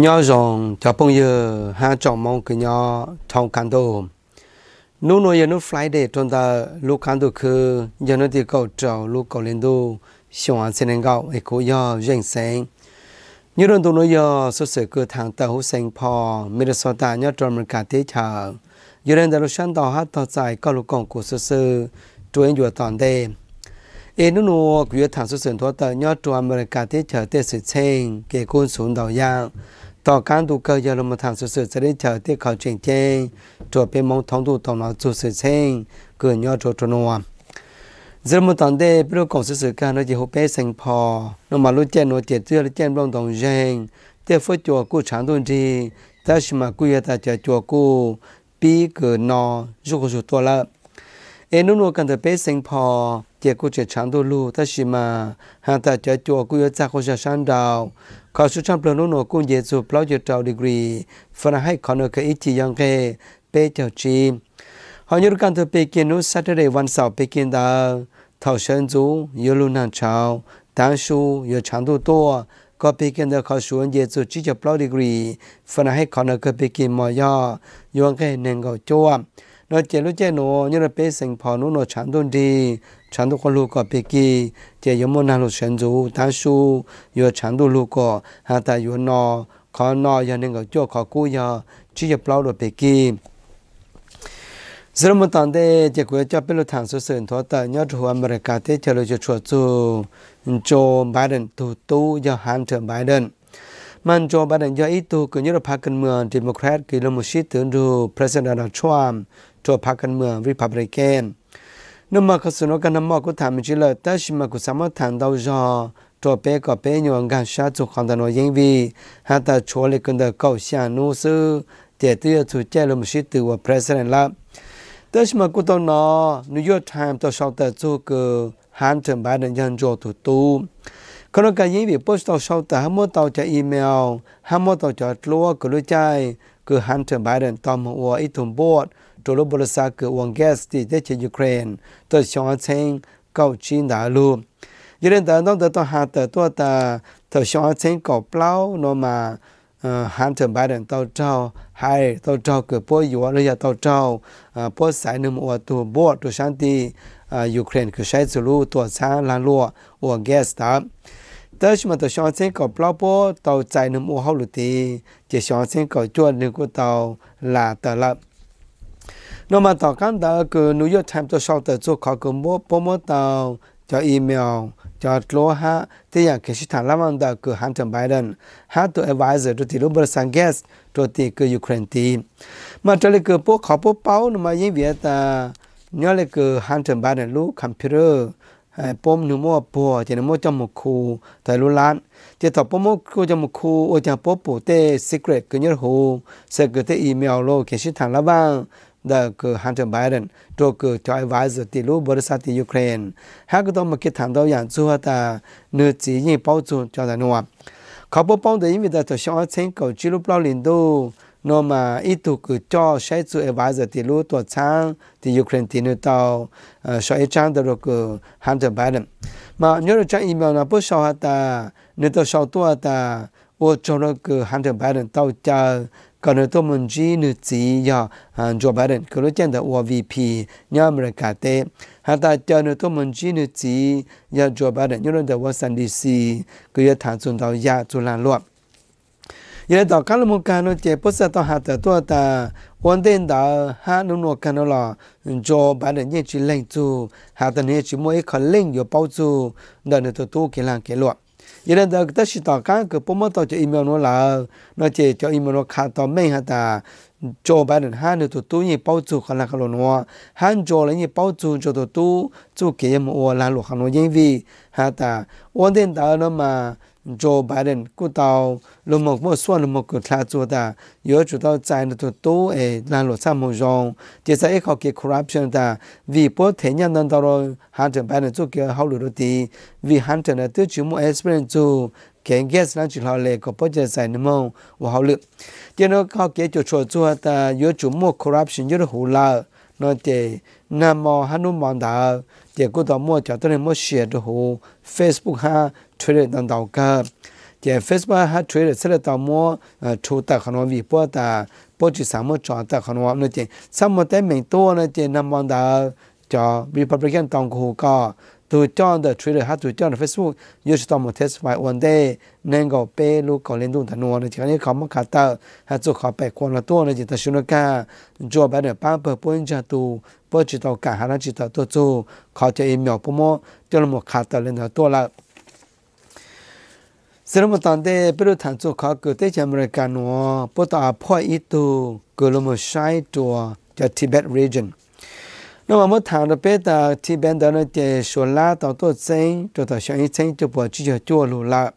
nhớ rằng cho bông giờ ha chọn mong cái nhớ trong căn đồ nô nô giờ nô fly để trong ta lúc căn đồ cứ giờ nó thì cầu trào lúc cầu lên đồ xong anh xin gạo ấy cố giờ dành sen như đơn tụ nô giờ số sự cửa thằng tàu hữu sinh pò Minnesota nhớ trong một cả thế chờ giờ đơn ta lúc sáng tàu hát tàu dài các lúc còn của số sự trôi anh vừa toàn đêm ê nó nô quý thằng số sự thua tờ nhớ trong một cả thế chờ tết sự sen kể côn xuống đầu giang ต่อการดูเกยลมทางสุดๆจะได้เจอที่เขาเชจงเจงจรวจเป็นมองท้องดูต่อ้าสุดๆเช่งเกินยอดโจทนัวจมตอนเด็กเปรื่องของสื่อการเราจะหบเป้สังพอนมาลุเจนโนเจ็ดเจือลุเจนร้องตองเจงเจ้าฟื้จัวกู้ฉันตุนทีถ้าชิมากุยตาจะจัวกู้ปีเกิดนอจุกจุตัวละအဲနုနောကန်တဲ့ပေးစင်ဖော်ကျေကုချက်ချန်တို့လူတရှိမဟန်တကြကြောကုရစခေါ်ရှာရှန်တောင်ခေါ်စုချံပလနုနောကွန်ကျေစုပလောက်ကျတောင်ဒီဂရီဖရဟိုက်ခနခဲအီချီယန်ခဲပေးချောချီဟောင်ယူကန်တဲ့ပေကင်နုစက်တဒေးဝန်ဆောက်ပေကင်တာထောက်ရှန်ဇူယလူနန်ချောင်းတန်ရှူရချန်တို့တော့ကပိကင်တဲ့ခါရှုံကျေစုချီချပလောက်ဒီဂရီဖရဟိုက်ခနခဲပေကင်မယာယွန်ခဲနန်ကောကျောဝ nó chế lúc chế nó như là bé sinh phò nó nó chán đôn đi chán đôn con lu có bé kì chế yếu môn hàng lúc chuyển du ta su yếu chán đôn lu có hà ta yếu nó khó nó yếu nên có chỗ khó cú yếu chỉ yếu bao được bé kì giờ một tuần đây chỉ có cho biết là thẳng số sườn thua tờ nhớ chủ America thế chờ lời cho chuột chú Joe Biden thủ tu do hàng trưởng Biden man cho ba đánh cho ít tu cứ như là phát cần mưa Democrat kỳ là một sĩ tướng ru President Donald Trump cho phát cần mưa Republican nếu mà có sự nó cần mà có tham chỉ là ta chỉ mà có sắm tham đâu cho cho bé có bé nhiều ngang sát cho con ta nói riêng vì hạ ta cho lấy cần được cầu sáng nô sư để tự chủ chế lâm một sĩ tướng của President là ta chỉ mà có tao nó New York Times cho sau tờ cho cứ hắn thường ba đánh cho tu ก็ตองการยิ่งบีโพสต์ต่อชาวต่ฮัมมอต่อจากอีเมลหัมมต่อจากลัวก็รู้ใจคือฮันเตอร์ไบเดนตอมอัวอิทุมบดตัวรบบริษัทคือวงแก๊สที่ได้เากยูเครนตัวชองเชงเกาจีนดาลูยืนแต่ต้องเดต่ต่อหาแต่ตัวตาตัวชองเชงกาเปล่านมาฮันเตอร์ไบเดนตัวเจ้าไฮตัวเจ้าเกิดป่อยอยู่ระยะตัวเจ้าป่วสายหนึ่งอวตัวบดตัวชันตียูเครนคือใช้สูรูตัวช้างลานลัวอวแก๊สตาม但是嘛，到乡村搞不老婆，到在那么好了的，这乡村搞做能够到拉得了。那么到刚到个 New York Times 做上的做考个摸波摸到叫 email 叫罗哈，这样开始谈了嘛的个 Hunter Biden，他的 advisor 就提罗伯桑格斯做的个 Ukraine 的，嘛这里个波考波包那么因为的，你那个 Hunter Biden 路 computer。哎，波姆纽莫普，杰尼莫詹姆库，泰卢兰，杰塔波莫库詹姆库，奥贾波普，泰·斯克雷格尼尔胡，塞格泰伊梅奥洛，肯什坦拉邦，德尔·汉特拜伦，罗克·乔伊瓦兹，蒂卢布尔萨蒂乌克兰，哈格多姆基坦道扬苏阿塔，努齐尼鲍祖乔达诺瓦，卡波邦德伊维达托肖阿森格，吉鲁布朗林多。nó mà ít tu cứ cho sẽ sự advisor thì lúc tuột sang thì Ukraine thì nó tàu so ít trang được cứ ham từ Biden mà nhớ được trang email là bớt sau ta nó tàu sau tua ta ô cho nó cứ ham từ Biden tàu chờ còn nó tôi muốn chỉ nữa chỉ giờ Joe Biden cứ lúc trên đó VP nhà cả thế, hắn ta chờ nữa tôi muốn chỉ nữa chỉ giờ Joe Biden nhớ được Washington DC cứ giờ thằng chúng tàu giờ chúng làm luôn 一来到卡罗木卡诺，这菩萨托哈达托塔，稳定到哈努诺卡诺啦，招白人耶去领住，哈达耶去摸一克领，就保住，到那度土克朗克罗。一来到格达西托卡，格波摩托就移民诺啦，诺这就移民诺卡到美哈达，招白人哈努度土耶保住克朗克罗诺，哈招来耶保住叫度土，就给他们乌拉鲁卡诺耶维哈达，稳定到诺玛。Joe Biden cú tàu lùm một mùa xuân lùm một cửa thả chùa ta nhớ chủ tàu chạy được tụt tú ế là lộ xa mù rong chỉ sẽ ít khó corruption ta vì bố thế nhân nâng tàu rồi Hunter Biden chú kia hậu lửa đô tí vì Hunter là tư chú mù experience chú kén ghét là chú họ lệ có bố chạy chạy nâng mông và hậu lửa chỉ nó khó kì chú chùa chùa ta nhớ chú mù corruption nhớ hủ lợ nó chỉ nam mô hanu mòn ta chỉ cú tàu mua cho tôi nên mua share hồ Facebook ha traded dan dau ka trên facebook ha traded sele ta mo chu ta khano vi po ta po chi sa mo cha ta khano no je sam mo te meng to na je nam wang da cho republican tong ko ka to chọn the trader ha to chọn facebook you should tamo testify one day nên go pe lu ko lên dun thanu ne chani ka ma ka ta ha chu kha pe ko na to ne ji ta shun ka jo ba de pa pa point ja tu po chi to ka ha na chi ta to chu kha che email po mo chọn mo kha ta lên to la สรมตอนเดเปรูฐานจุขอเกิดเตจอเมริกันวอปตาพ่ออีตูเกลมชัยตัวจากทิเบต region 那么我谈了别的提边的那些说拉到多真，做到上一真就不直接做路了。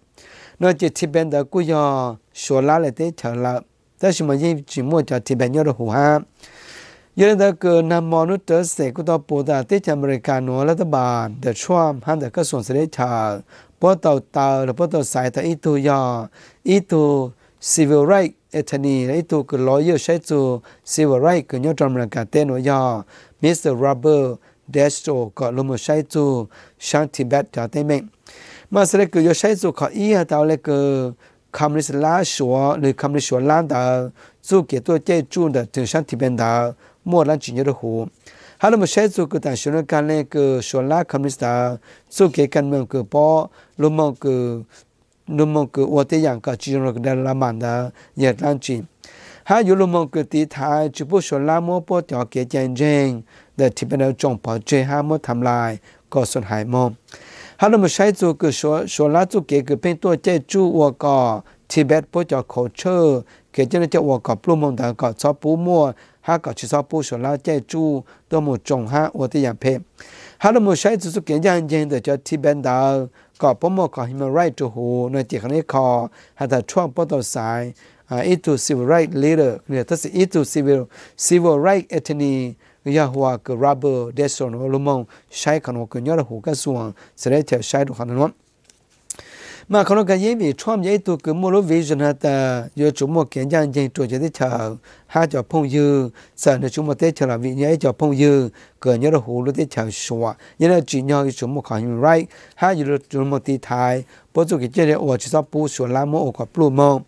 那些提边的故要说拉了得条了，但是嘛，因只么叫提边要的胡哈。有人的个那么努得谁顾到不的，对着美国诺了的吧的 Trump 喊的个损失的条，พราะตราตาหรือเพราะเราสายตาอีตัวยาอีตัว civil right เอทนีอีตัวก็ลอยอยู่ใช้จู civil right ก็ย่อจอมรังกาเต้นวยามิสเตอร์รับเบิร์เดสโตก็ลงมาใช้จู s ชั n ทิเบตจ่าเต้นเมงมาสเล็กก็ย่อใช้จู่ขออีฮะเราเล็กก็คำนิสลาชัวหรือคำนิสชัวลานดาสู้เกี่ยวกับเจ้าจูนเดถึงชันทิเบตดาหมดลันจีนเนอรหูฮัลโหลมเชสุกต่นชนกันเลยก็ชวนลาคำนิสตาสุเกกันเมือง็พอปอลุมมองคืลุมมองคืวัดเตียงก็จีนรักเดลามันดาเยตันจีฮาอยูลุมองคืตีทายจุบชวนลาโมปอเตียเกจันเจงเดทิเป็นจงปอเจฮาโมทำลายก็สนหายมองฮัลโหลใชสุกชวนชวนลาสุเกคือเป็นตัวเจจูวัวก็อทิเบตปอจตเขวโเชอร์เกจันเจวัวก็อปลุมมองดาก็ชอบปูมัวฮักก็ชิซาปูชลาเจจูตัวมูจงฮะอวดยาเพฮัลโหลมูใช้จุดสกิยญาเจนเดจอท่เบนดาลก็ปมอกอฮิมาไรตูหูในเจิคนี้คอฮัต่ช่วงปตสายอ่าอิตูซิวไรต์ลีดเดอร์เนี่ยทัศอิตูซิวซิวไรต์เอทนีย่าวัวกับรับเบอร์เดสโซนอลุมงใช้ขนมกุญยอดหูกระส่วนเสร็จแล้วใช้ดูขนาดนั้น mà còn cái gì vì Trump vậy tụ cứ mua lúa vision hả ta giờ chúng mua kiện gian gì trụ cho thế chờ ha cho phong dư sợ nữa chúng mua thế chờ là vị nhớ cho phong dư cửa nhớ là hồ lúa thế chờ xóa nhớ là chỉ nhau chúng mua khỏi right ha giờ chúng mua tí thái bố tụ cái chơi để ủa chỉ sao bù xóa lá mua ủa quả blue mông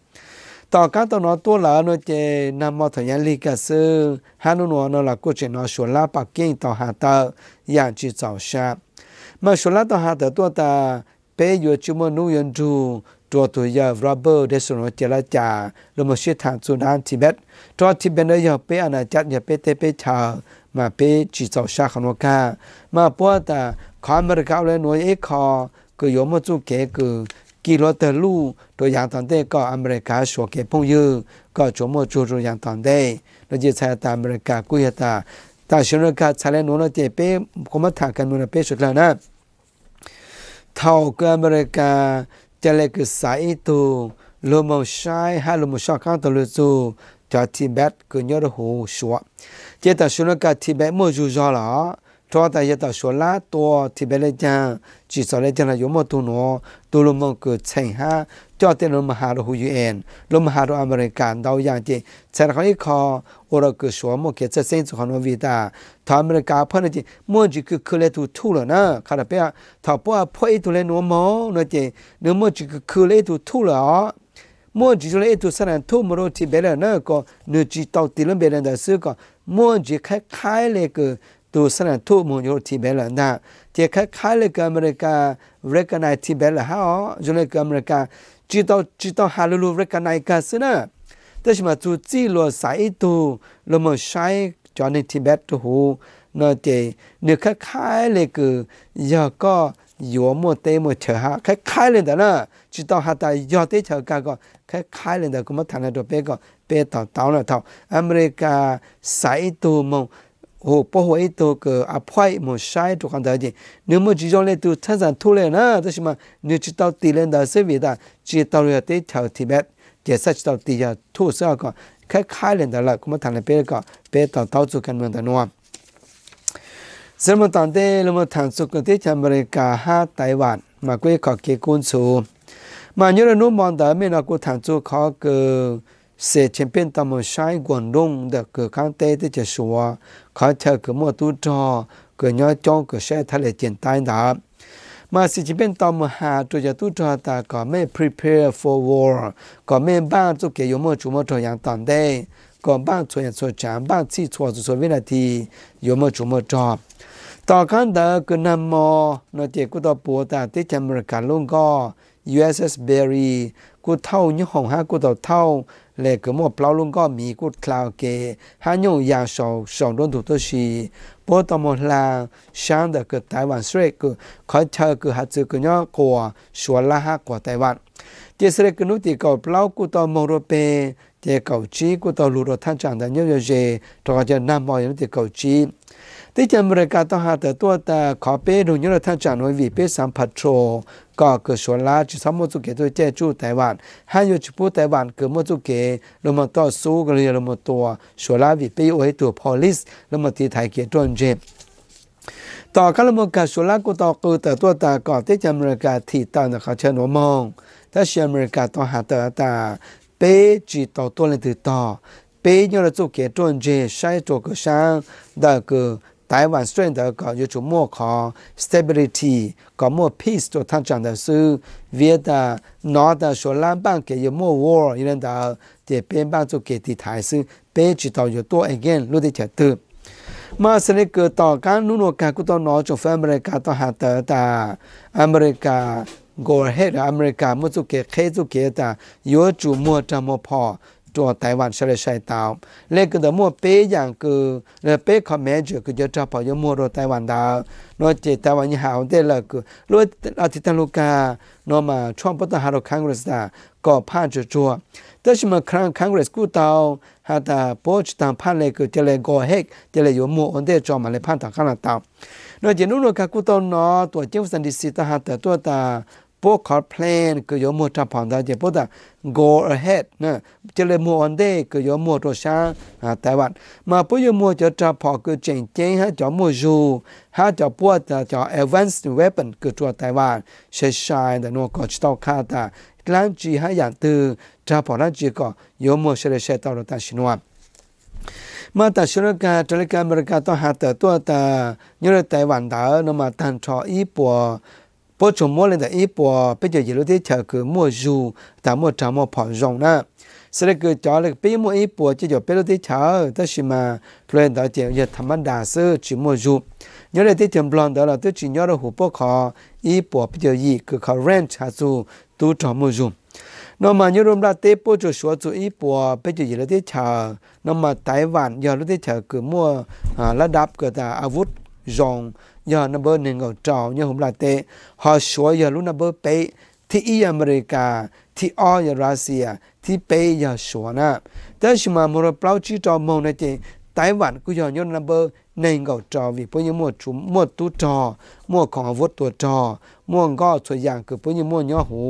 tao cá tao nó tua là nó chè nam mô thời gian li cả sư ha nó nó là cô chuyện nó xóa lá bạc kinh tao hà tờ dạng chỉ chào xa mà xóa lá tao hà tờ tua ta เปอยู่ชุมนุยันจูตัวตัวยารับเบอร์เดสโนเจรจาลมเชื่อฐางสุนานทิเบตตัวทิเบตเนียเปอาณาจักรเนยเปเตเปชามาเปจิตเจ้าชาขนวกามาปัวตาขามริกาเลหน่วยเอคอก็ยมจุเกกือกี่รเตลู ตัวอย่างตอนเด็ก็อเมริกาชัวเกพงยืก็ชมจูจัอย่างตอนเตแเราจะใช้ตามอเมริกากุยตาแต่ชนกาใช้เลนวยนเรเจเป้คมมาถากันมันเป์สุดแล้วนะ thao chale tu tibet tibet tu จอเตนลมหาโรฮูยูเอ็นลมหาโรอเมริกันดาวอย่างจีเสรเขาอีคอโอรกุสวมเกจเซนสุขนวิตาทอเมริกาเพื่อนจีมั่วจีคือคือเลตูทุเลยนะคาราเปียทอปัวพ่อไอตุเลนัวมอนจีเนื้อมั่วจีคือคือเลตูทุเลยอ๋อมั่วจีจเลตูสนันท่มโรตีเบลเนอร์ก็เนื้อจีตอติลเบลเนอร์ซื่อก็มั่วจีคล้ายๆเลยก็ตัวสนันท่มโรตีเบลเนอรเจ้าคล้ายๆเลยก็อเมริกาเรกนายทีเบลฮะอ๋อจุเลกอเมริกา知道知道哈噜噜 recognize 卡斯呢，但是嘛，就记录晒都那么晒，叫你 Tibet 的湖，那得你看开那个要个要么得么吃哈，开开了的呢，知道哈的要得吃干个，开开了的，我们谈了多别个别到到了到，阿姆里个晒都么。ဟိုပေါ်ဝဲတုကအဖွိုက်မရှိုင်းတုကန်တဲ့နမကြီးကြောင့်လေသူထန်းဆန်ထိုးလဲနာတရှိမနေချတောက်တီလန်ဒါစေဗီတာခြေတော်ရတဲ့ထောက်တိဘက်ကျဆက်တောက်တီရထိုးဆောက်ကခက်ခိုင်လန်ဒါလကမထန်လေပဲကပဲတောက်တောက်စုကန်မန်တနောဇမတန်တဲ့လမထန်စုကတဲ့ချမ်ဘရကာဟာတိုင်ဝမ်မကွေးခကေကွန်ဆူမညရနုမန်ဒါမေနာကိုထန်စုခောက写前边他们晒广东的各康带的就是话，开车个么都着，个鸟叫个晒他来简单的。嘛，习近平他们哈，这些都知道，搞咩 prepare for war，搞咩帮助给有么做么做样等待，搞帮助也做，帮助也做，就说为了的有么做么做。ต่อขั้นเตอคือนำมอนอเจกุตอปัวตาที่จำรการลุงก็ USS Berry กูเท่ายี่ห้องฮะกูต่อเท่าเลกือมอเปล่าลุงก็มีกูคลาวเกฮะยงยาสองสองดนถูกตัวชีปตมลาช่างเดกือไต้หวันสเรกือขอเธอกือฮัจือกือย่อกัวสวนละฮะกัวไต้หวันเจสเรกือนุติกับเปล่ากูต่อมองโรเปเจเกาจีกูต่อลูโรท่านจังแต่เยอะเยอะเจต่อจะนำมอยนุติเกาจีที่จะบริการต่อหาแต่ตัวแต่ขอเป้ดูยุทธท่านจานหน่วยวีเป้สามผัทโรก็เกิดชวนลาจุสามโมจุเกตัวเจ้จู้ไต้หวันให้ยุทธปูไต้หวันเกิดโมจุเกลงมาต่อสู้กันเรียลงมาตัวชวนลาวีเป้เอให้ตัวพอลิสลงมาตีไทยเกตยรตเจมต่อการมกาสุลากุตอกูแต่ตัวตาก่อที่จะอเมริการที่ตาเนเขาเชิญหัมอง ถ้าเชียอบริการต่อหาตาตาเปจีต่อตัวเลยถือต่อเปยอระจุเกตจนเจใช้ตัวกระชังได้เกิด台湾虽然在搞，要著莫搞 stability，搞莫 peace，做他长得是，越在哪在说冷邦给越莫 war，伊那在在边邦做给的大事，边主道越多一件落地越多。马斯那个道讲，诺个都哪在反美国都好得的，美国，国会、美国民主给、贵族给的，要著莫争莫跑。ตัวไต้หวันเลยใช้ตาเลกก็มั่วเป๊ะอย่างคือเป๊ะคอแมจือคือจะจับไปมั่วรถไต้หวันดาวนอเจต้หวันยี่ห้าอวเดลก็รู้อาทิตย์ลูกาโนมาช่วงพปัตหารคังเกรสตาก็พลาดจะจัวแต่ชิมาครั้งคังเกรสกู้ตาฮาตาโปชตางพานเลยคือจะเลยก่อเฮกจะเลยอยู่มั่วอันเดจอมาเลยพันต่างขนาดตาวนอเจนุโรกากู้ตาวนอตัวเจ้าสันดิสิตาฮาแต่ตัวตาพวกคอร์เพลนก็ยอมมือทับผ่านได้เพราะแต่ go ahead นะเจริญมัวอันเดยก็ยอมมัวตัวช้างอ่าแต่วัามาพูดยอมมือจะทับผ่านก็เจงเจงฮะจอมมัวจูฮะจะปวดจะจะ advanced weapon ก็ตัวแต่วัาใช้ใช้แต่นัวก็จะต้องฆาตาลังจีฮะอย่างตื่นทับผ่านจีก็ยอมมัวเฉลี่ยเฉลี่ยตลอดต่ชิโนะมาแต่ชนกาจริกาเบริการต่อหาเต่ตัวตาเนื้อไต้หวันเดอร์นำมาตันทออีปัว bố chúng mua lên tại ít bò bây giờ giờ lúc chờ cứ mua dù ta mua trà mua phở rồng na sau đây cứ cho là bây mua ít bò chỉ cho bây lúc thế chờ ta chỉ mà lên tại chỉ giờ thầm ăn đà sư chỉ mua dù nhớ là thế tiền blon đó là tôi chỉ nhớ là hụp bò khó ít bò bây giờ gì cứ khó rent hạ dù tu trò mua dù nó mà như rôm ra tế bố chủ số chủ ít bò bây giờ giờ lúc thế chờ nó mà tái vạn giờ lúc thế chờ cứ mua là đáp cứ ta avut rồng ยานับเบอร์หนึ่งเอาจอยอผมลาเตฮอชัวยาลุนับเบอร์เปที่อีอเมริกา ที่ออยรัสเซียที่เปยอชัวนะแต่ชิมามรเปล่าชี้อจอมองในเจไต้หวันกูยอนยอนับเบอร์ในเงาจอวิพยังมวดชุมมวดตุจอ มวดของอาวุธตัวจอ ม่วก็ตัวอย่างคือพยังมวดย่อหู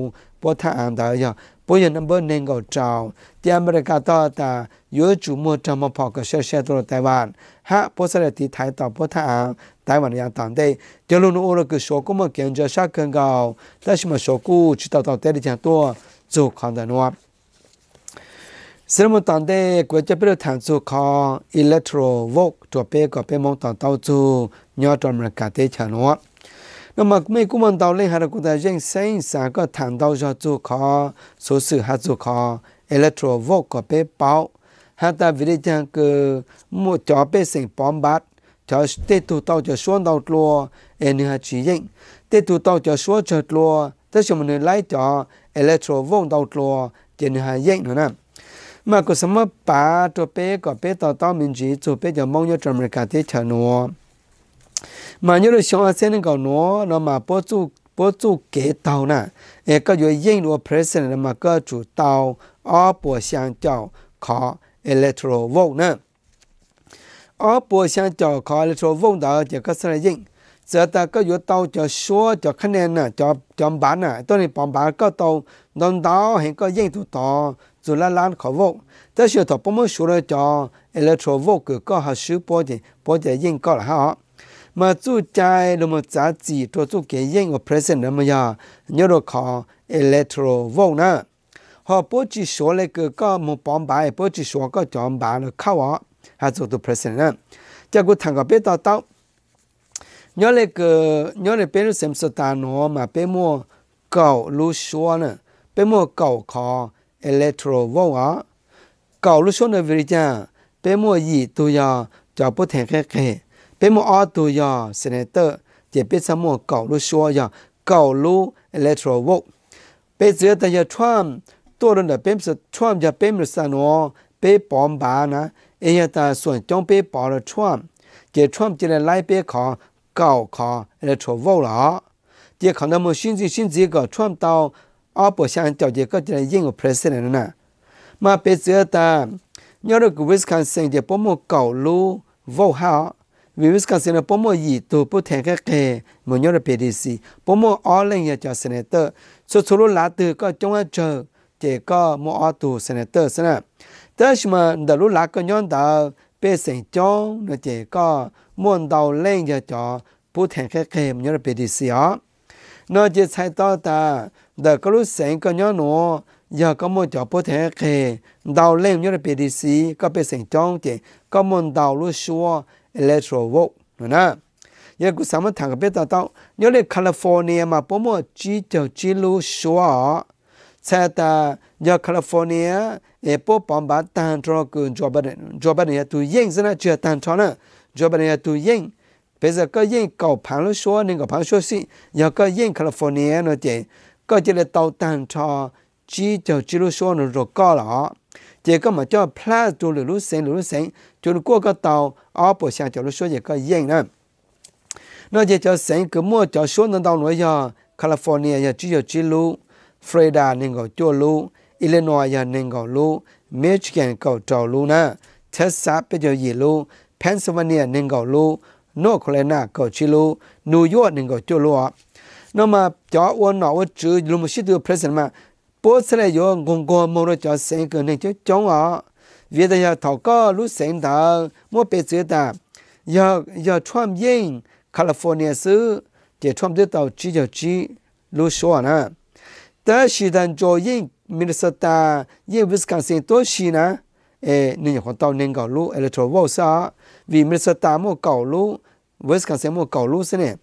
พุถทาอ่านได่ยอပိုရနံပါတ်နင်ကောတောင်းတျာမရကတောတာယောကျူမတမဖောက်ကရှက်ရှက်တော့တိုင်ဝမ်ဟာပိုစရတီထိုင်တော့ပိုထာတိုင်ဝမ်ရန်တန်တဲ့ဂျလုံနိုရကရှောကမကန်ဂျာရှကန်ကောတရှိမရှောကူချီတောက်တော့တဲ့ကြံတော့ဇိုခန္ဒနောစရမတန်တဲ့ကွယ်ချပရထန်ဇိုခေါအီလက်ထရိုဝေါ့တော့ပေကပေမောင်းတန်တောက်ဇိုညော့တော်မရကတဲ့ချန်နော那么美国们到内海的国家人生三个谈到要做考，说是还做考，electro vocal 被包，还在为了讲个木条被成帮把，条地图到就说到罗，哎你还指认，地图到就说着罗，但是我们来条 electro vocal 到罗，就你还认了呢。mà có sắm bá cho bé có bé tao tao mình chỉ cho bé giờ mong nhớ trong mình cả thế chờ 马尼罗想要才能搞喏，那么不做不做给到呢？哎，感觉印度 president 那么各主到阿波相较考 electoral vote 呢？阿波相较考 electoral vote 到这个是印。จะตาก็อยู่เตาจะชัวจะคะแนนน่ะจะจอมบานน่ะตัวนี้ปอมบานก็เตานอนดาวเห็นก็ยิ่งถูกต่อจุลล้านขอวกแต่เชื่อต่อปมชัวจะเอเล็กโทรวกก็หาซื้อปอจิปอจะยิ่งก็ละฮะมาจู่ใจลมจ้าจีตัวจู่เกยิ่งกว่า present นั้นมายาเนื้อของ electro วงนะหอปุ๊จิชัวเลยก็ก็มปอมบายปุ๊จิชัวก็จอมบายแล้วเข้าอ่ะหาจู่ตัว present นะจะกูทางกับเป็ดต่อเต้าเนื้อเลยก็เนื้อเลยเป็นเสียมสตาร์นัวมาเป็นมัวเก่ารู้ชัวนะเป็นมัวเก่าของ electro วงอ่ะเก่ารู้ชัวในวิริจันเป็นมัวยี่ตัวยาจะปุ๊แทงแค่ပေမအာတူယာစနေတကျေပစ္စမောကောက်လို့ရှောရကောက်လို့ electro vote ပေဇေတယထွမ်တော်ရတဲ့ပင်စထွမ်ကြပင်စနောပေပွန်ဘာနာအေယတာဆွန်ကြောင်းပေပေါ်ရထွမ်ကျေထွမ်ကျေလိုက်ပေခေါ်ကောက်ခေါ် electro vote လား这看到么？甚至甚至个创到阿伯想交接个这英国 president 呢？嘛，别觉得，要那个 Wisconsin 的不么搞路，不好。vì vậy các Vivis ka sene pomo yi to po tenke ke lên nyore pedisi. Pomo o leng ya cha sene te. So tsuru la te ka chonga cho te ka mo o to thế te sene. Te shima ndalu la ka nyon da pe sen chong na te ka mo ndao leng ya các po tenke ke mo nyore pedisi ya. Nó chỉ sai to ta da ka lu sen ka nyon no ya ka mo cha po tenke ke ndao leng nyore pedisi có pe sinh chong te ka muốn ndao lu shuo electoral vote နော်နာယခုစမထံကပက်တာတောင်းညိုလေကယ်လီဖိုးနီးယားမှာပုံမကြီးတောကြီးလို့ရှောဆက်တာညကယ်လီဖိုးနီးယားအပေါ်ပမ်ဘတ်တန်ထရကွန်ဂျောဘန်ဂျောဘန်ရတူယင်းစနချတန်ထနာဂျောဘန်ရတူယင်းပေဇကယင်းကောက်ဖန်လို့ရှောနေကဖန်ရှောစီညကယင်းကယ်လီဖိုးနီးယားနော်တဲ့ก็จะเลยเตาตันทอจีเจ้าจิโรชอนรกก็หรอเจก็มาเจ้าพลาดตัวหรือรู้เสียงหรือรู้เสียง就是各个岛阿伯下叫了说一个人了。那就叫神个么叫说能到那呀，California 呀，只有几路，Florida 能够叫路，Illinois 呀能够路，Michigan 够找路呢，Texas 比较一路，Pennsylvania 能够路，North Carolina 够几路，New York 能够叫路啊。那么叫我那我只那么许多 president 嘛，波斯来有公公某了叫神个那叫叫啊。việc giờ thọ có lúc sáng tạo mua bê dưới ta giờ giờ Trump yên California xứ để Trump dưới tàu chỉ giờ chỉ lúc xóa nè ta chỉ đang cho yên Minnesota yên Wisconsin tôi chỉ nè ê nên còn tàu nên gọi lúc electoral vote vì Minnesota mua cầu lúc Wisconsin mua cầu lúc thế này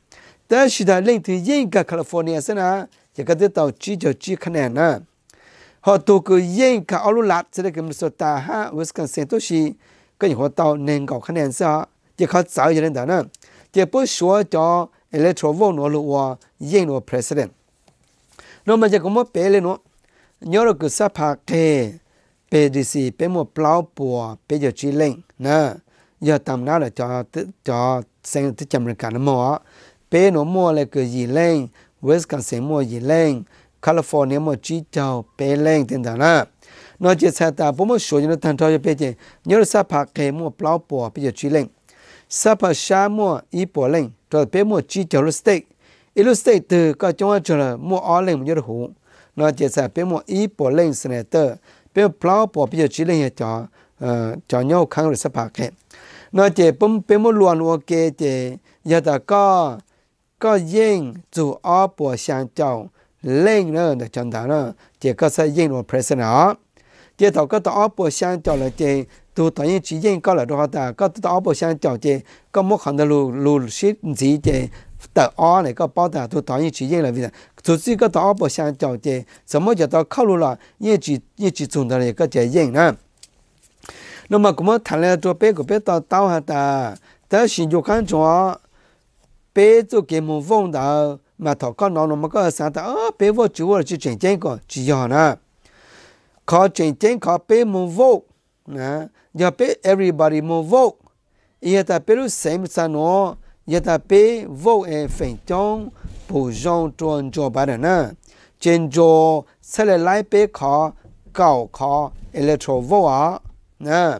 ta chỉ đang lên thì yên cả California xứ nè chỉ có tàu chỉ giờ chỉ khả năng họ tu cứ yên cả áo lụa lạt sẽ được cầm sốt ta ha với cần xem tôi chỉ có những họ tàu nên có khả năng sao chỉ khó sợ cho nên đó nữa chỉ bớt số cho electro vô nó lụa yên nó president nó mà chỉ có một bé lên nó nhớ được cứ sắp phạt thế bé đi xì bé một plau bùa bé giờ chỉ lên nè giờ tầm nào là cho cho xem tới chậm được cả nó mò bé nó mua lại cứ gì lên với cần xem mua gì lên California mà chi cho bé lên tiền đó nè nó chỉ sao ta bố mà số những thằng cho bé chứ nhớ sao phải cái mà bao bỏ bây giờ chỉ lên sao phải sao mà ít bỏ lên rồi bé mà chỉ cho lúc steak ít lúc steak từ có chúng ta cho là mua ở lên mà nhớ được hủ nó chỉ sao bé mà ít bỏ lên xin này tờ bé bao bỏ bây giờ chỉ lên cho cho nhau khăn rồi sao phải cái nó chỉ bố bé mà luôn ok chứ giờ ta có có riêng chủ ở bỏ sáng chồng leng na de chan da na je ka sa yin ro presen na je ta mà thọ có nó nó mà có sáng ta, ơ bé vô chú vô chỉ chuyển tiền có chú giờ nè có chuyển tiền có bé muốn vô nè giờ bé everybody muốn vô giờ ta bé lúc xem sang nó giờ ta bé vô em phèn trong bổ rong tròn cho bà nè chân cho sẽ lại lái bé khó cầu khó electro vô à nè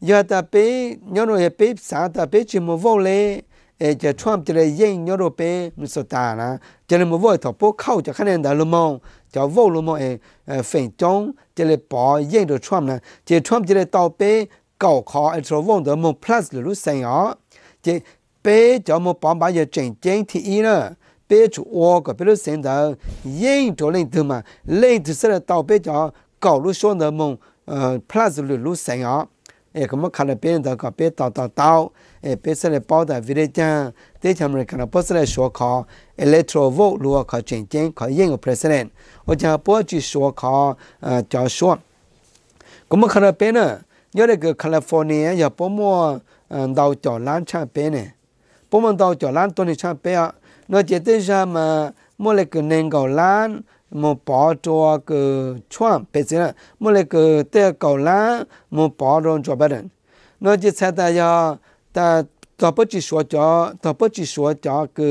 giờ ta bé nhớ rồi bé sáng ta bé chỉ muốn vô lên 诶，就 Trump 就来赢欧洲、美洲啦。这里冒外头，不靠就ข้าจากคะแ就沃罗蒙诶，诶，分钟这里跑赢了 Trump 啦。就 Trump 来倒背高考，而且沃德蒙 Plus 六六升啊。这背就莫把把就真整提一了，背出我个，背六升头，赢就领头嘛。领头是来倒背叫高六上的梦，呃 Plus 六六升啊。诶，咁啊，看到别人头壳，别倒倒倒。e pesele pau da vire cha te chamre kana pesele sho kha electro vo lu kha chen chen kha yeng president o cha po chi sho kha cha sho cũng khara pe na nhớ được cái California giờ bố ờ, đào chỏ lan cha pe này bố đào chỏ lan tuần này cha pe à nó chỉ tới ra mà mua cái nền cầu lan một bỏ cho cái chuan pe gì mua cái tê cầu lan một bỏ rồi cho bên nó chỉ xe ta giờ ta ta bất chỉ số cho ta bất chỉ số cho cái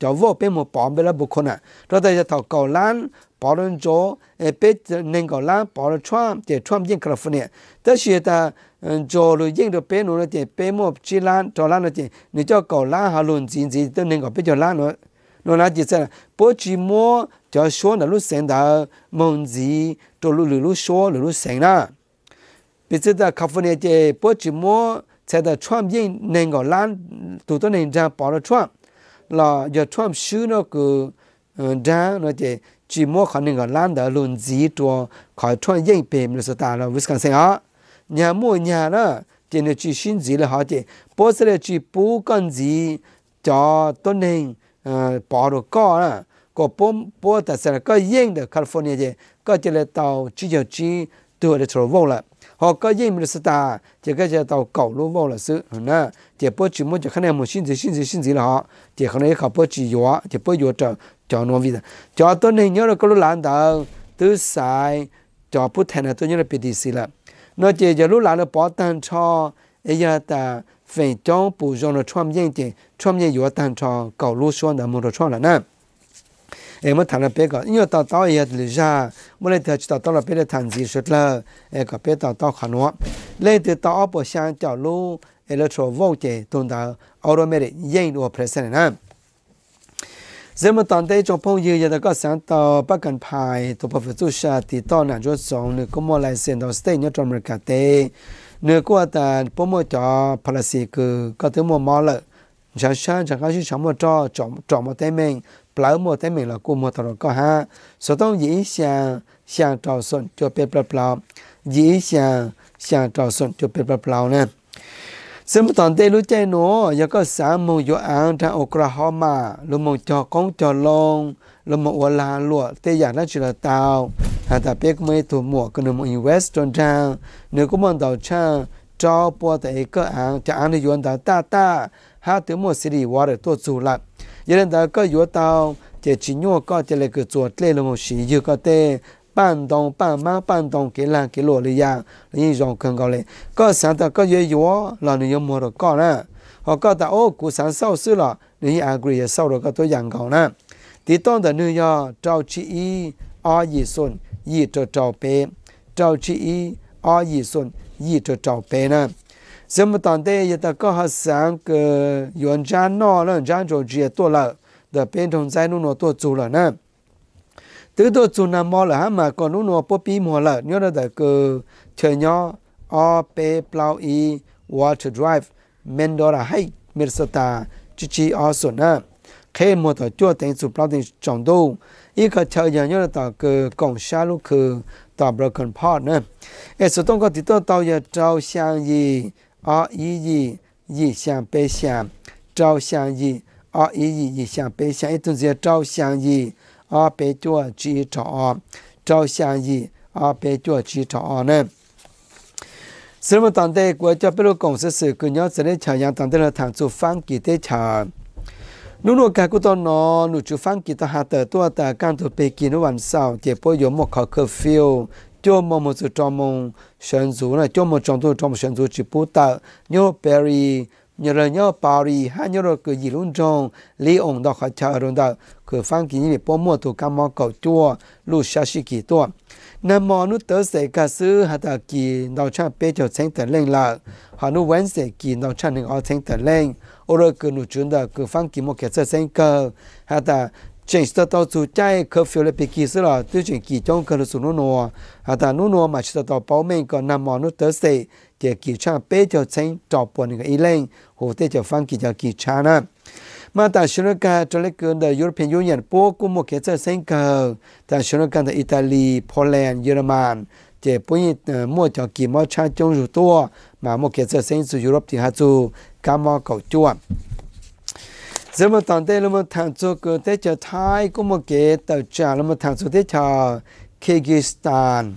cho vô bên một bỏ bên là bục khôn à rồi sẽ tao cầu lan bỏ lên chỗ bên nên cầu lan bỏ lên chua để chua riêng California tất nhiên ta cho rồi riêng được bên nó thì bên một chỉ lan cho lan nó thì nếu cho cầu lan hà luận gì gì tôi nên cầu bên cho lan nữa nó là gì sao Bất chỉ mua cho số là lúc sinh đã mong gì cho lúc lúc số lúc sinh đó bây giờ ta California thì bất chỉ mua 在的创业能够让多多人家帮了创，那要创修那个嗯站那的寂寞可能个难得论资多，开创业别没是大了，不是讲啥啊？nhà mua nhà đó thì nó chỉ xin gì là họ thì là chỉ bố con gì cho tôn hình bỏ đồ co có bố bố ta sẽ là có riêng California thì có là tàu chỉ giờ đưa được chỗ vô 好，个因面十大，这个就到高楼屋了。说那，这不寂寞就看那木新子、新子、新子了。好，这可能也考不只药，这不药招招农民的。招到你原来高楼浪道，土菜，不疼了，都多了别的事了。那这叫高楼的宝丹草，哎呀，的。粉状不中的创棉的，创棉药丹草，高楼穿的木罗穿了呢。em mới thằng là bé gọi nhiều tao tao hiện lý ra mới lên thời tao tao là bé là thằng gì xuất lơ em có bé tao tao khả nó lên từ tao bỏ sang chảo lu electro voltage tồn tại automatic yên của present nè giờ mà tận đây trong phong giờ có sáng tàu bắc cần phải tụ bắp tụ sa thì tao nản cho sống nữa có mua lại xem tao stay nhớ trong America tê thứ mua mỏ lợ sáng sáng chẳng có gì chẳng mua cho chọn chọn một tay mình ปล่าหมวแต่เมื่อเรากูหมวตลอดก็ฮะสต้องยีเสียงเสียงต่อส่วนจะเป็นเปล่ายี่สิบเสียงต่อส่วนจะเป็นเปล่าเนีะซึ่งตอนเตรู้ใจหนูยังก็สามมงอยู่อ่างทางอกระหอมาลุมงจอกองจอลงลุมงอวลาลวดเตอยากนั่งจุลตาวหาตาเป็กไม่ถูกหมวกกันมอินเวสจนทางเนื้อก็มันต่อช่างจอปัวแต่เอก็อ่างจะอ่างในยวนตาตาตาหาถึงหมดสิริวอร์ตัวสุลับ有人到个药到，这几年搞这那个做这龙西有个的。半东半马半东给烂给落了呀，人让更高嘞。个想到个月药，老人又没得搞了。我搞到哦，古山少事了，人阿贵也少了个多养狗呢。第当的女呀，赵七一阿一孙，一着赵白，赵七一阿一孙，一着赵白呢。咱们当地也到各行上个原厂呢，人家就直接多了，的变成在弄了多做了呢。từ đó chúng ta mò là mà còn lúc nó bóp bim hoặc là nhớ là tại cơ chơi nhỏ o p plow e water drive men đó là hay mirsota chỉ chỉ o số na khi mà tao chua tiền số plow tiền trọng đô ý cái chơi nhỏ nhớ là tại cơ cổng xa lúc cơ tại broken part nè, ê số tông có thì tao tao giờ trao sang gì 啊！一一一箱白箱照相仪，啊！一一一箱白箱，一等在照相仪，啊！白胶纸啊，照相仪，啊！白胶纸啊呢？什么当代国家北如公司是国家四零强阳当代人谈苏芳吉他厂。努努卡古 tonon 努苏芳吉他哈，เตอร์ตัวแต่การถูกไปก cho mong một sự trong mong sản xuất này cho một trong tôi trong sản xuất chỉ bút tạo nhớ Perry nhớ là nhớ Paris hay nhớ là cái gì luôn trong lý ông đó khá chờ luôn đó cứ phán kỹ như bỏ mua thuộc cam mò cầu chua lu sa sĩ kỳ tua nên mò nu tớ sẽ cả sư hạt ta kỳ đào trang bê cho sáng tờ lên là họ nu vén sẽ kỳ đào trang nên ở sáng tờ lên ô rồi cứ nu chuyến đó cứ phán kỹ một cái sơ sáng cơ hạt ta เช่นสตอตสูใจเคฟิลิปปินส์สระตัวจึงกี่จงคันสุนุนัวอาตานุนัวมาชตอตเป้าเมงก็นำมอนุเตอรสเตเจกี่ช่างเป๊ะเจ้าเชงจอบปวนกับอีเล่งัวเตจะฟังกี่จ้ากี่ชานะมาแต่ชนกาจะเล็กเกินเดยุโรปยุยันโป้กุมโมเคเซเซงเกอแต่ชนกาในอิตาลีโปแลนด์เยอรมันเจ็บปุ่ยมั่วจากี่มอชาจงอยู่ตัวมาโมเคเซเซนสุยุโรปที่ฮาจูกามอเกาจวบ怎么当代那么谈这个，大家太个么给到家那么谈这的叫 Kyrgyzstan，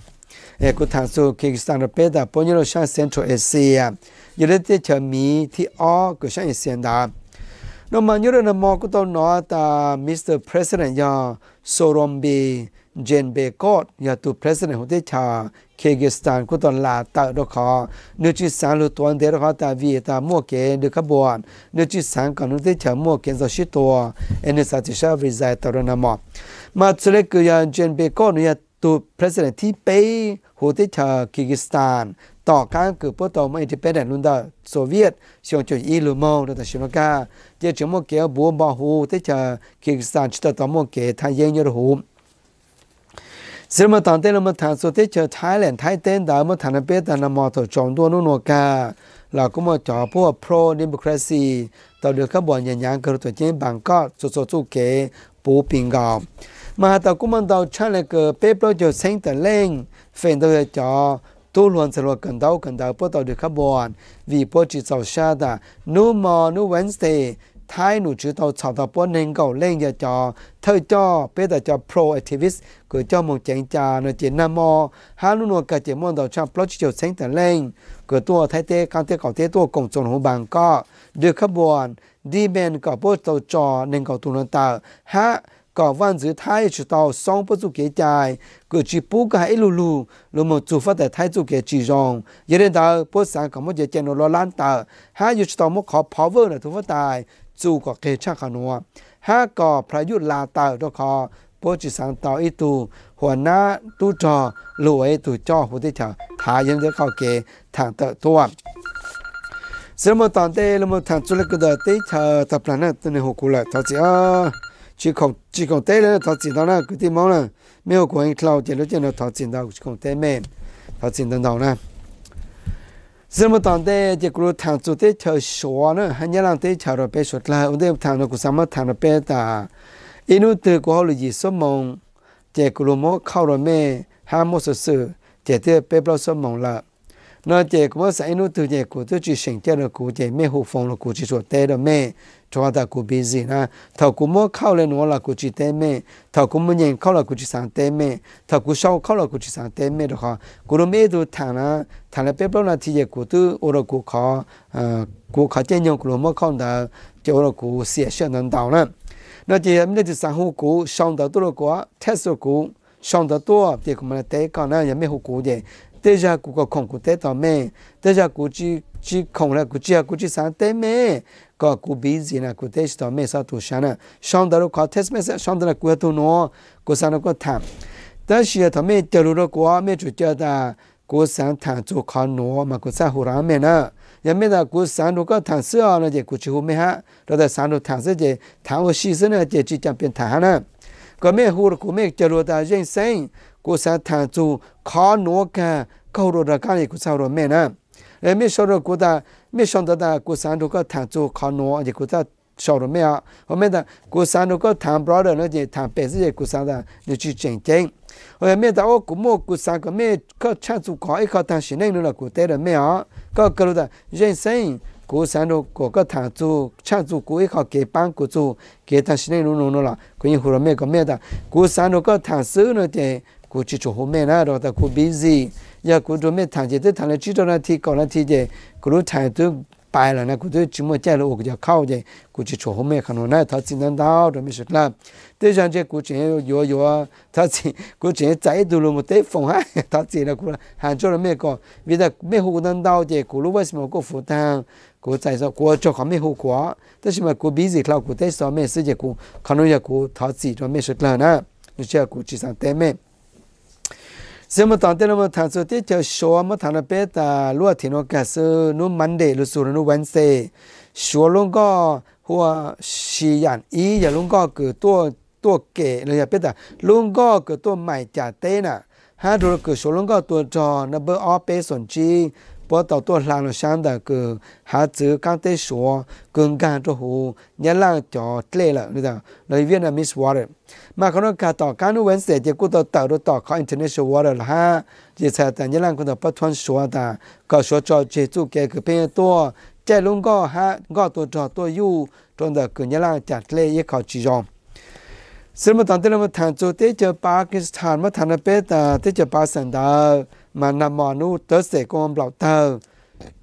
哎，个谈这 Kyrgyzstan 的北达，不然了像 Central Asia，有的这叫米提奥，个像一些的。那么有的那么个到哪的 Mr. President 呀，索隆比 Jane Bagot 呀，都 President 或者叫คกสถานกุตอนลาตะดคอเนื้อจีตสารลตัวเดรคอตาวีตาม่วเกือขบวนเนื้อจีตสารก่อนนู้นได้เฉม่วเกสชิตัวเอนสัติชาวิจัยตรนมอมาสุเลกุยานเจนเบก็นุยตุประธานที่เปโหติชาคกิสถานต่อการเกิดปตโตไม่ที่เป็นแดนลุนดาโซเวียตชงจุอีลูมอลตัชิโนกาเจ้าเฉม่วเกอบัวบาหูติชาคกิสถานชิตตอม่วเก ทายเยนยรหู Sir mà tante là mà thằng số tết chờ Thái Lan Thái tên đã mà thằng bé ta nằm tổ trong đua nô nô cả là cũng mà cho bộ pro democracy tạo được các bọn nhà nhà cơ tổ chức bằng cọ số số chủ kế bố bình gạo mà tạo cũng mà tạo Thái Lan cơ bé bao giờ sinh tử lên phèn tạo cho tu luôn sẽ luôn cần đâu cần đâu bộ tạo được các bọn vì bộ chỉ sau xa đã no more no Wednesday thái nụ chữ tàu sọ tàu bốn nên cầu lên giờ cho thơ cho bây giờ cho pro activist cứ cho một chén trà nó chỉ nam mô hà nụ nụ cả chỉ môn tàu trong blog chiều sáng tận lên cứ tua thái tê cao tê cầu tê tua cùng trộn hồ bằng co được khắp buồn đi bên cả bố tàu cho nên cầu tụ nó tờ ha có văn giữ thái chữ tàu song bố chú kế chạy cứ chỉ bố cả hãy lù lù lù một chú phát tại thái chú kế chỉ rong giờ đến tàu bố sáng có một giờ chèn nó lo lan tờ ha dù chữ tàu một khó phá vỡ là thu phát tài จูก็เกชาขนัวห้าก่อพระยุทธลาตาดคอโปจิสังต่ออีตูหัวหน้าตู้จอรวยตู้จอหัวที่เถาทายังเดือเข้าเกทางเตะตัวสมตอนเตลมทางจุลกเดเตเธอตะปลานะตัวในหัวกูละทอจีอ่ะชีของชีของเตเลยทอจีตอนนั้นกูที่มองละไม่เอาควรเล่าเจริญเจริญทอจีตอนกูชีของเตแม่ทอจีตอนนั้นนะ Zilima tante ye kuru tang tsu tee chao shwaa naa haa nyaa lang tee chao ra pe shwaa tlaa un tee tang naa kuu samaa tang naa pe taa ee nuu tee kuu haa la yee so kuru maa kao raa mea haa maa saa suu yaa tee peep laa so mung laa naa yee kuu maa saa ee shing chwada ku bizi na thau ku mo khau le no la ku chi te me thau ku mo nyen khau la ku chi sang te me thau ku shau khau la ku chi sang te me ro kha ku ro me du tha na tha le pe pro na thi ye ku tu o ro ku kha ku kha chen nyong ku ro mo khau da che o ro ku si ye shen dan dao na na je mi le ti sang hu ku shang da tu ro ku a te so ku shang da tu a pe ku ma te ka na ya me hu ku je te ja ku ko khong ku te ta me te ja ku chi chi khong la ku chi ya ku chi sang te me ka ku bi zina ku te sta me sa tu shana sham daro ka tes me sa sham daro ku tu no ko sa no ko tham ta shi ta me te ro ro ko me chu cha ta ko san than chu ka no ma ko sa hu ra me na ya me da ko san ro ka than se a na je ku chu me ha ro da san ro than se je than wo shi se na je chi cha pin than ha na ko me hu ro ko me te ro ta jin sain ko san than chu ka no ka ko ro ra ka ni ku sa ro me na 那没晓得古哒没收的古山奴哥谈租靠农，你古哒收入没啊？我没得，古山奴哥谈 brother，那叫谈辈子，古山达年纪真真。我呀，没得我古摸古山哥没，可唱租靠一口谈室内农了，古得了没啊？可古了哒认真，古山奴哥可谈租唱租古一口给帮古租给谈室内农农了，古人呼了没个没得，古山奴哥谈租那叫古只撮乎没那了，古 busy。giờ cụ rồi mẹ thằng chị tới thằng này chỉ cho nó thi còn nó thi vậy cụ lúc thằng tôi bài là nè cụ tôi chỉ muốn chơi là ục giờ khâu vậy cụ chỉ chỗ hôm mẹ khăn hôm nay thật xin năng đau rồi mới xuất lắm tới giờ chơi cụ chỉ yo yo thật xin cụ chỉ chạy đồ luôn một tế phong ha thật xin là cụ hàng chỗ là mẹ con vì là mấy hộ năng đau vậy cụ lúc bây giờ có phụ thang cụ chạy sao cụ cho khó mẹ hộ quá tới khi mà cụ bị gì khâu cụ tới sao mấy sự gì cụ khăn hôm nay cụ thật xin rồi mẹ xuất lắm na, như chơi cụ chỉ sang té mẹ. ซมตอนเต้นมาทานสุดที่จะโชว์มาทานเปตาลวดถิ่นอกาซนุ่มมันเดลุสุนุวันเซชัวลุงก็หัวชีหยันอีอย่าลุงก็เกิดตัวตัวเก๋เลยอย่าเปตาลุงก็เกิดตัวใหม่จากเต้น่ะฮะดูเกิดชัวลุงก็ตัวจอนเบอร์ออเปสนจี bỏ tàu tôi làm nó sáng đã cứ hạ chữ căng tế số cường gan cho hồ nhớ là cho lệ là bây giờ lời viên là miss water mà có nó cả tàu cá nó vẫn sẽ chỉ cú tàu tàu đó tàu có international water là ha chỉ sẽ tại nhớ là cú tàu bắt thoăn số ta có số cho chế chủ kia cứ bên tôi chạy luôn có ha có tôi cho tôi yêu trong đó cứ nhớ là chặt tre yêu cầu chỉ dòng xin một tầng tới là một thằng chỗ tới chờ Pakistan một thằng là bé ta tế chờ Pakistan đó mà nằm mò nu tớ sẽ con bảo thờ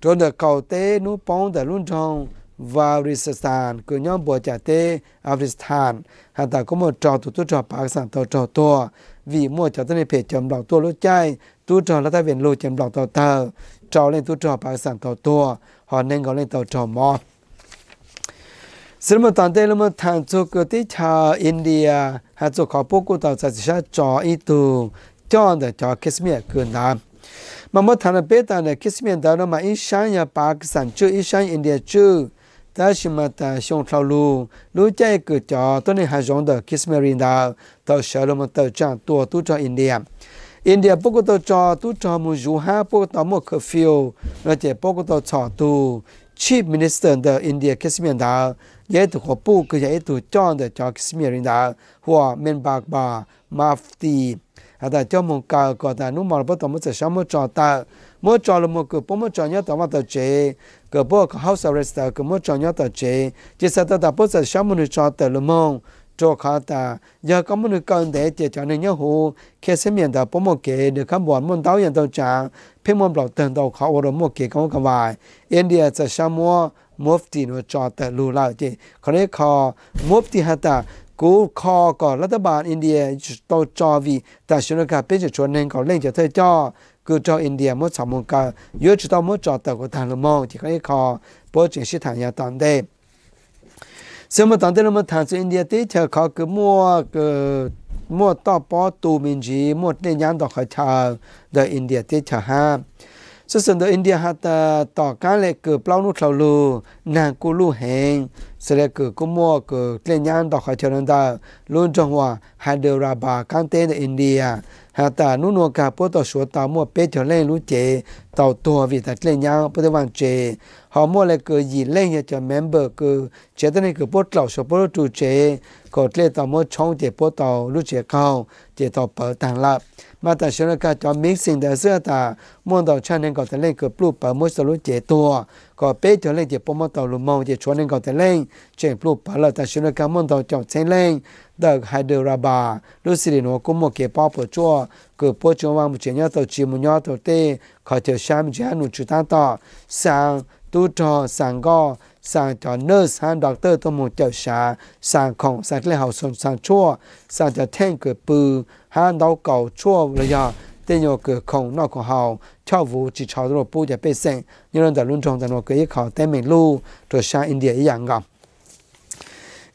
trốn được cầu tế nu bóng tờ luôn trong vào Rizistan cứ nhóm bùa trả tế Afghanistan hàng ta có một trò tụ tụ trò Pakistan tàu trò tùa vì mua trò tên phê chấm bảo tùa lúc chay tụ trò là ta viện lô chấm bảo tàu thờ trò lên tụ trò Pakistan tàu tùa họ nên gọi lên tàu trò mò sự mà toàn thế là một thằng chụp cái tí chờ India hàng chụp khó bố cụ tàu sẽ sẽ trò ý tù จ้องแต่จอคิสเมียกินน้มันมม่ท่านเป็ดตานะคิสเมียดานะมาอินชานยาปากสันจูอินชานอินเดียจูถ้าชิมาตาชงเทาลูรู้ใจกิจอตัวนี้หางเดคิสเมรินดาต่อเชลมันต่อจังตัวตุ้จอินเดีย อินเดียปกติจอตุ้จอมุจูฮ่าปกติมุคฟิวแล้วเจปกติจอตู Chief Minister the India Kashmir da ye to ko pu ke ye to chong the Kashmir da ho men bag ba mafti 阿达叫门教个，的，侬毛也不懂，没在什么教导，没找了么？个不找教，你阿达在个不好人些，个没找你阿达在，其实到不菩什么的找到了么？教给他，然后他的教的，就教人家好，开实面的不母给你看我们导演都讲，父母表疼到，他我都莫给，莫关怀，人家在什么？mufti nó จอแต่รู้แล้วเจเขาเรียกคอ mufti ฮัตตากูคอก่อนรัฐบาลอินเดียตัวจอวีแต่ชนกาเป็นจุดชนหนึ่งของเล่นจะเธอจอกูจออินเดียมดสามมงกาเยอะจุดต้องมดจอแต่กูทางละมองที่เขาเรียกคอโปรเจกต์ชิทางยาตอนเด้ซึ่งมาตอนเด้เรามาทางสู่อินเดียที่เธอเขาคือมั่วคือมั่วต่อปอตูมินจีมั่วเล่นยันต่อเขาชาวเดออินเดียที่เธอห้ามสสนตอินเดียฮัตต่อการเลยเกิดเปล่านุเทาลูนางกูลูแหงสเลเกิดกูมัวเกิดเกลยานต่อขาเงนันดาลุนจังหวะฮัเดราบาการเต้นอินเดียฮัตานุนัวกาพูดต่อสวนตามัวเปเทเล่นรู้เจต่อตัววิตีเกลยานปด้วันเจหอมัวเลยเกิดยีเล่นจะเมมเบอร์เกิดเจตันเกิดูดเหล่าวสปรตูเจก็เลียต่อมดชงเจ็บปวดต่อรู้เจ็บเข้าเจ็บต่อเปิดต่างละมาแต่ชอกรจอมิกสิ่งแต่เสื้อตาม่วนต่อชาตนึงก็จะเล่นเกิดปลุกเปิดมดสรุเจ็บตัวก็เป๊ะเธอเล่นเจ็บปวดมดต่อลุมมองเจ็บชวนนึงก็จะเล่นเจ็บปลุกเปิดแล้วแต่ชนก็ม่วนต่อจอมเสนเล่นเด็กไฮเดราบารู้สิริหนูกุมโมเก็บปอเปจดัวเกิดปวดจงวางมุเชียนต่อจีมุยอต่อเต้ขอเธอชามเจ้าหนุจุดตั้งต่อสังตุจทอสังก็ sang cho nurse, sang doctor, tơ tôi muốn chờ xa sang không sang lấy hậu sơn sang chua sang cho thêm cửa bư hàng đầu cầu chua rồi giờ tên nhỏ cửa không nó của hậu cho vụ chỉ chao đồ bù để bê sen nhưng da đầu luôn trong tận cửa ít khảo tên mình lu rồi sang India ý dạng ngọc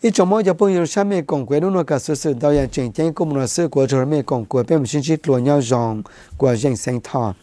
ít trong mỗi giờ bông yêu sang mẹ cổng quê đúng là cả sự sự đau dạng chuyển trên cùng là của trời mẹ cổng quê bên một sinh chít lùa nhau dòng của danh sinh thọ